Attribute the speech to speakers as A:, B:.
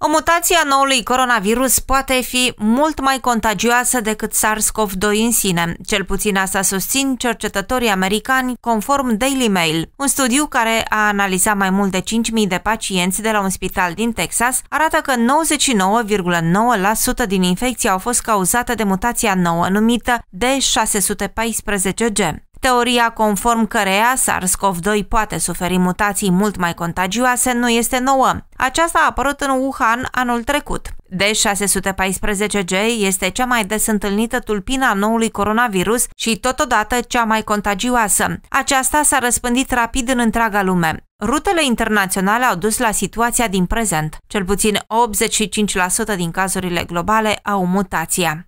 A: O mutație a noului coronavirus poate fi mult mai contagioasă decât SARS-CoV-2 în sine, cel puțin asta susțin cercetătorii americani conform Daily Mail. Un studiu care a analizat mai mult de 5.000 de pacienți de la un spital din Texas arată că 99,9% din infecții au fost cauzate de mutația nouă numită D614G. Teoria conform căreia SARS-CoV-2 poate suferi mutații mult mai contagioase nu este nouă. Aceasta a apărut în Wuhan anul trecut. D614G este cea mai des întâlnită tulpina noului coronavirus și totodată cea mai contagioasă. Aceasta s-a răspândit rapid în întreaga lume. Rutele internaționale au dus la situația din prezent. Cel puțin 85% din cazurile globale au mutația.